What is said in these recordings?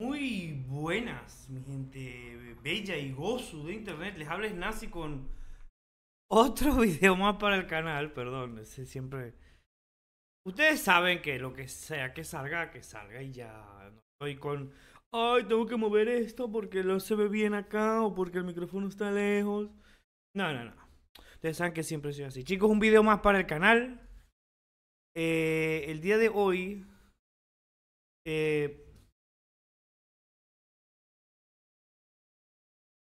Muy buenas, mi gente bella y gozo de internet. Les hables nazi con otro video más para el canal. Perdón, siempre. Ustedes saben que lo que sea que salga, que salga y ya. No estoy con. Ay, tengo que mover esto porque no se ve bien acá o porque el micrófono está lejos. No, no, no. Ustedes saben que siempre soy así. Chicos, un video más para el canal. Eh, el día de hoy. Eh,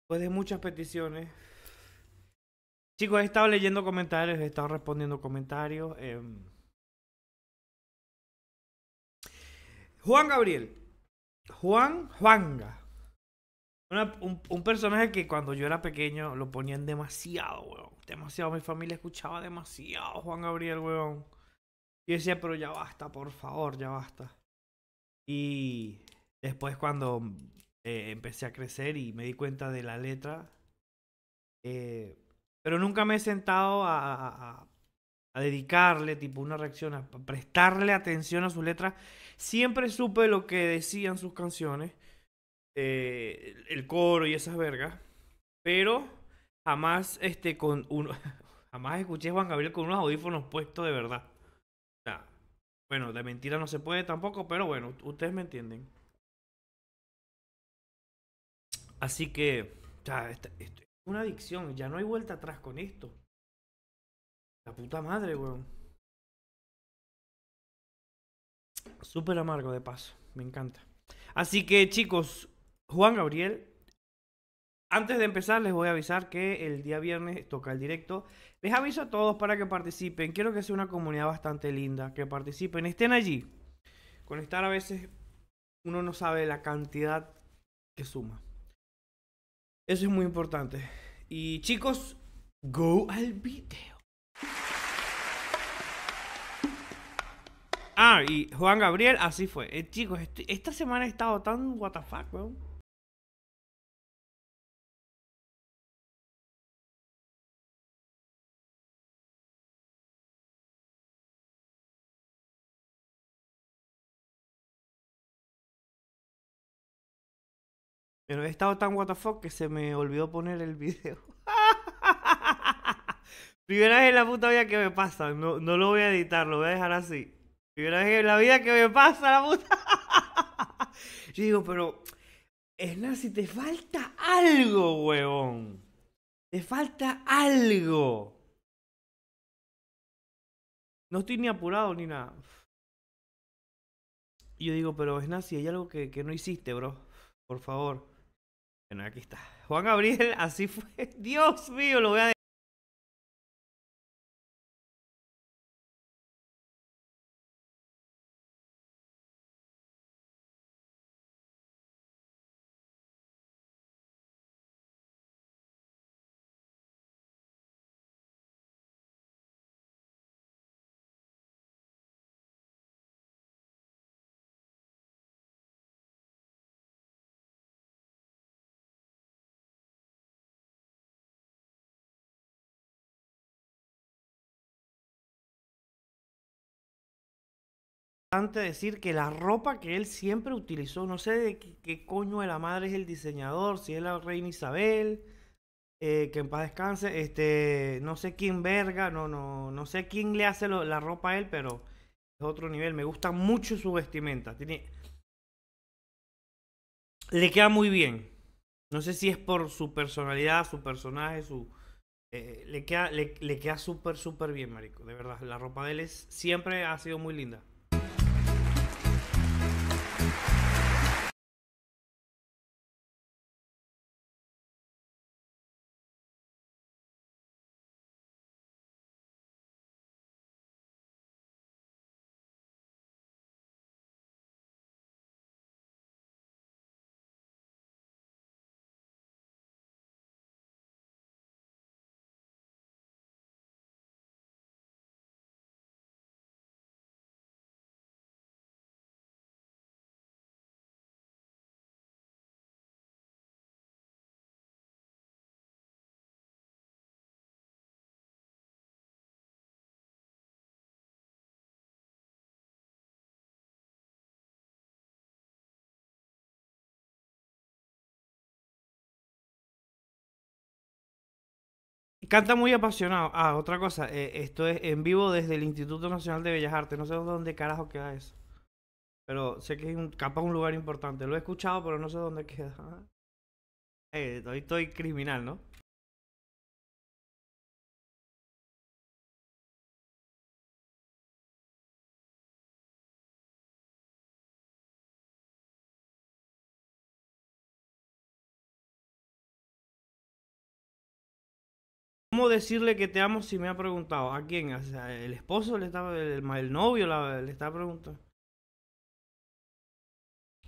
Después de muchas peticiones. Chicos, he estado leyendo comentarios, he estado respondiendo comentarios. Em. Juan Gabriel. Juan Juanga. un, un, personaje que cuando yo era pequeño lo ponían demasiado, weón. Demasiado. Mi familia escuchaba demasiado Juan Gabriel, weón. Y decía, pero ya basta, por favor, ya basta. Y después cuando eh, empecé a crecer y me di cuenta de la letra. Eh, pero nunca me he sentado a, dedicarle, tipo, una reacción, a prestarle atención a sus letras. Siempre supe lo que decían sus canciones, eh, el coro y esas vergas. Pero jamás, este, con uno, jamás escuché a Juan Gabriel con unos audífonos puestos de verdad. bueno, de mentira no se puede tampoco, pero bueno, ustedes me entienden. Así que, ya, este, una adicción, ya no hay vuelta atrás con esto. La puta madre, weón. Súper amargo de paso, me encanta. Así que chicos, Juan Gabriel, antes de empezar les voy a avisar que el día viernes toca el directo. Les aviso a todos para que participen. Quiero que sea una comunidad bastante linda, que participen, estén allí. Con estar a veces uno no sabe la cantidad que suma. Eso es muy importante. Y chicos, go al video. Ah, y Juan Gabriel, así fue. Eh, chicos, esta semana he estado tan WTF, weón. Pero he estado tan WTF que se me olvidó poner el video. Primera vez en la puta vida que me pasa. No, no lo voy a editar, lo voy a dejar así. Primera vez en la vida que me pasa la puta. Yo digo, pero. Hernán, te falta algo, huevón. Te falta algo. No estoy ni apurado ni nada. Y yo digo, pero es si hay algo que, que no hiciste, bro. Por favor. Bueno, aquí está. Juan Gabriel, así fue. Dios mío, lo voy a decir que la ropa que él siempre utilizó, no sé de qué, coño de la madre es el diseñador, si es la reina Isabel, eh, que en paz descanse, este, no sé quién verga, no, no, no sé quién le hace la ropa a él, pero es otro nivel. Me gusta mucho su vestimenta. Tiene... Le queda muy bien. No sé si es por su personalidad, su personaje, su. Eh, le queda, le, queda súper, súper bien, Marico. De verdad, la ropa de él es, siempre ha sido muy linda. Canta muy apasionado. Ah, otra cosa, eh, esto es en vivo desde el Instituto Nacional de Bellas Artes. No sé dónde carajo queda eso. Pero sé que es un, lugar importante. Lo he escuchado, pero no sé dónde queda. Eh, estoy criminal, ¿no? ¿Cómo decirle que te amo si me ha preguntado? ¿A quién? ¿El esposo le estaba el, novio le estaba preguntando?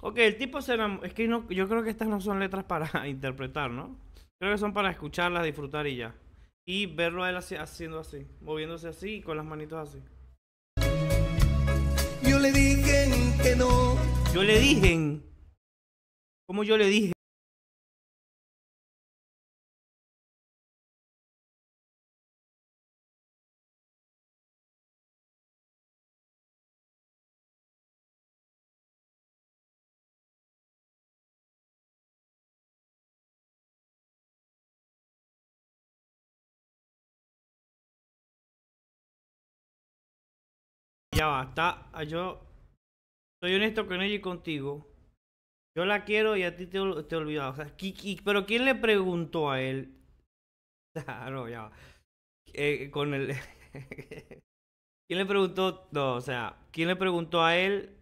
Ok, el tipo se Es que no, yo creo que estas no son letras para interpretar, ¿no? Creo que son para escucharlas, disfrutar y ya. Y verlo a él haciendo así, moviéndose así con las manitos así. Yo le dije que no. Yo le dije. Como yo le dije? ya va, está, ah, yo soy honesto con ella y contigo. Yo la quiero y a ti te, he olvidado. O sea, pero ¿quién le preguntó a él? Ah, no, ya eh, con él ¿Quién le preguntó? No, o sea, ¿quién le preguntó a él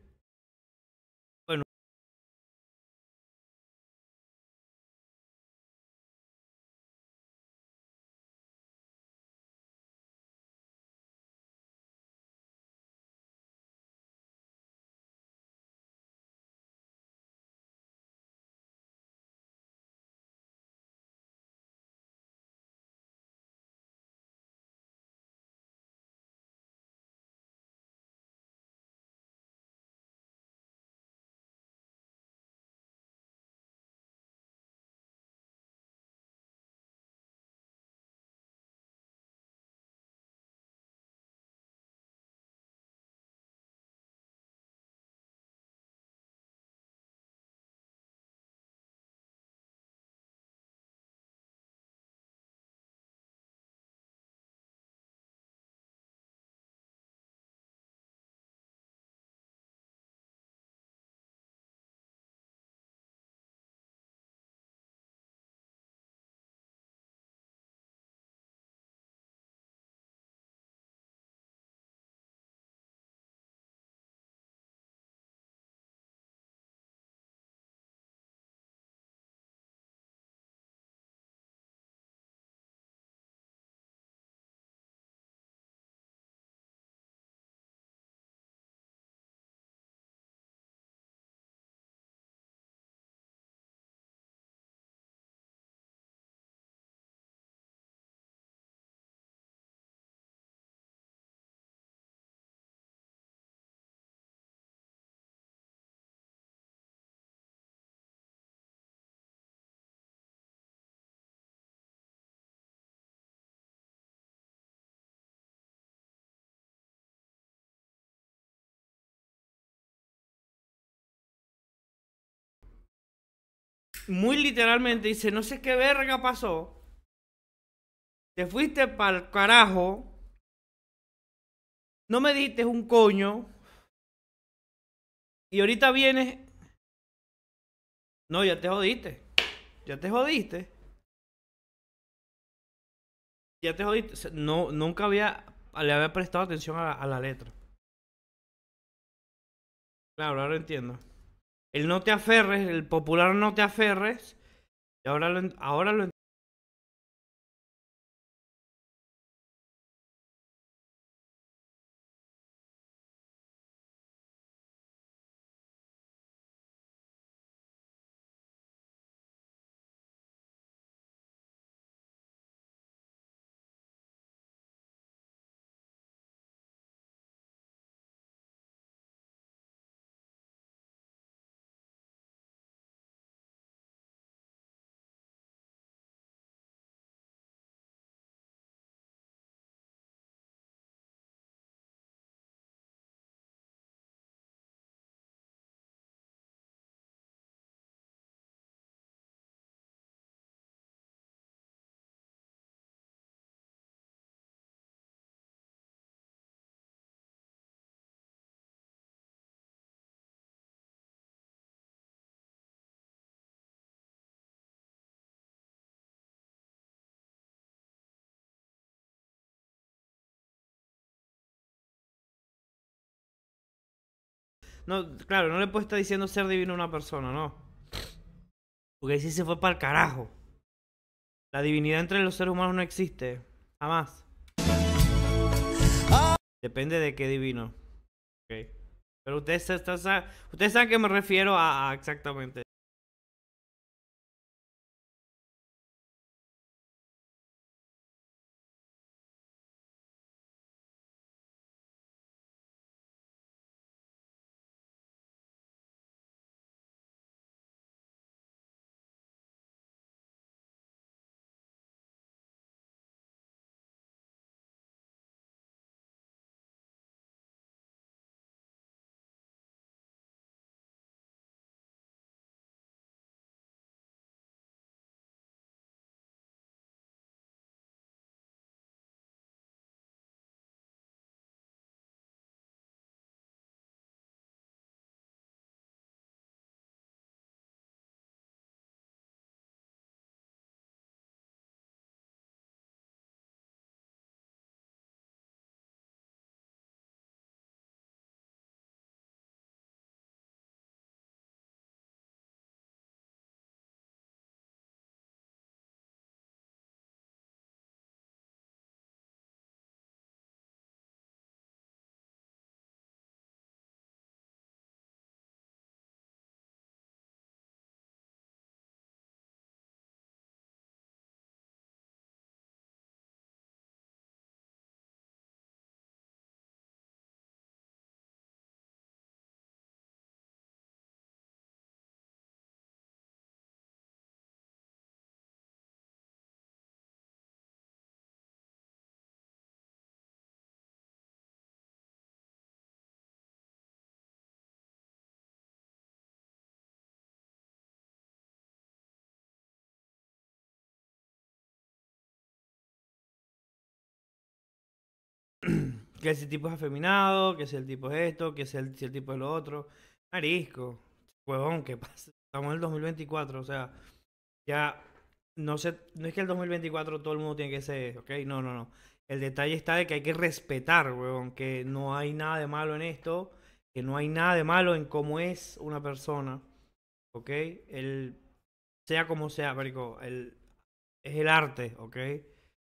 muy literalmente dice, no sé qué verga pasó. Te fuiste para el carajo. No me diste un coño. Y ahorita vienes. No, ya te jodiste. Ya te jodiste. Ya te jodiste. No, nunca había le había prestado atención a la, a la letra. Claro, ahora entiendo el no te aferres, el popular no te aferres, y ahora lo, ahora lo No, claro, no le puedo estar diciendo ser divino a una persona, no. Porque si se fue para el carajo. La divinidad entre los seres humanos no existe. Jamás. Depende de qué divino. Pero ustedes, está saben, sabe que me refiero a exactamente. Que si el tipo es afeminado, que si el tipo es esto, que si el, tipo es lo otro. Marisco, huevón, ¿qué pasa? Estamos en el 2024, o sea, ya no sé, no es que el 2024 todo el mundo tiene que ser, ¿ok? No, no, no. El detalle está de que hay que respetar, huevón, que no hay nada de malo en esto, que no hay nada de malo en cómo es una persona, ¿ok? El, sea como sea, marico, el, es el arte, ¿ok?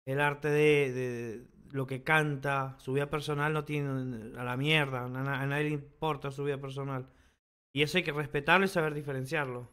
El arte de, lo que canta, su vida personal no tiene a la mierda, a, nadie le importa su vida personal. Y eso hay que respetarlo y saber diferenciarlo.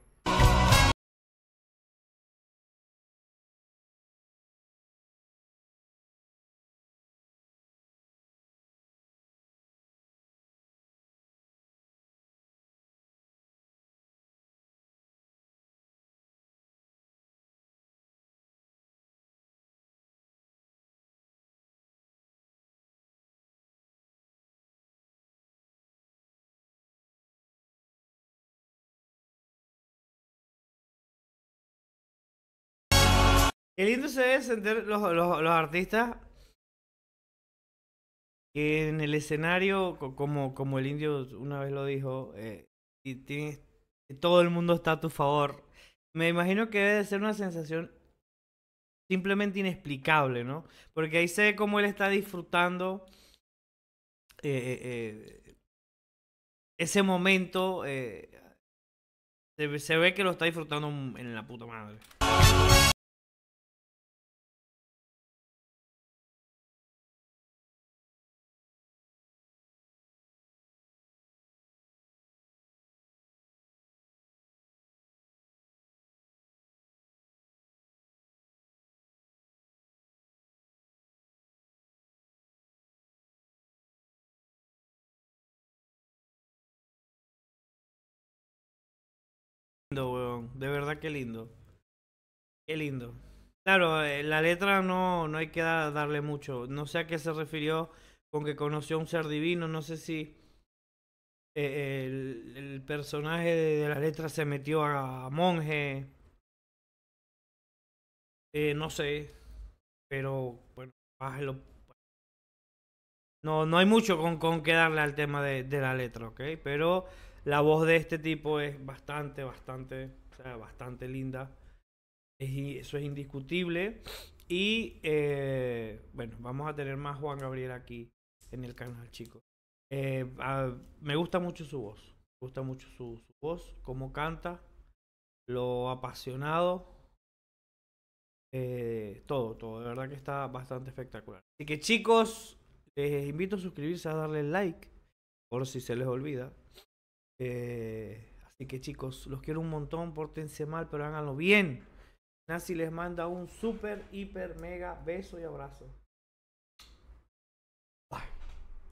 El lindo se debe sentir los, artistas que en el escenario, como, como el indio una vez lo dijo, eh, y todo el mundo está a tu favor. Me imagino que debe de ser una sensación simplemente inexplicable, ¿no? Porque ahí se ve cómo él está disfrutando eh, eh, ese momento. se ve que lo está disfrutando en la puta madre. De verdad que lindo. Qué lindo. Claro, eh, la letra no, no hay que darle mucho. No sé a qué se refirió con que conoció un ser divino. No sé si eh, el, personaje de, la letra se metió a, monje. Eh, no sé. Pero bueno, bájelo. No, no hay mucho con, que darle al tema de, de la letra, ¿ok? Pero la voz de este tipo es bastante, bastante, o sea, bastante linda. eso es indiscutible. Y eh, bueno, vamos a tener más Juan Gabriel aquí en el canal, chicos. Eh, me gusta mucho su voz. Me gusta mucho su, voz, cómo canta, lo apasionado. Eh, todo, todo. De verdad que está bastante espectacular. Así que chicos, les invito a suscribirse, a darle like, por si se les olvida. Eh, así que chicos, los quiero un montón, portense mal, pero háganlo bien. Nancy les manda un super, hiper, mega beso y abrazo.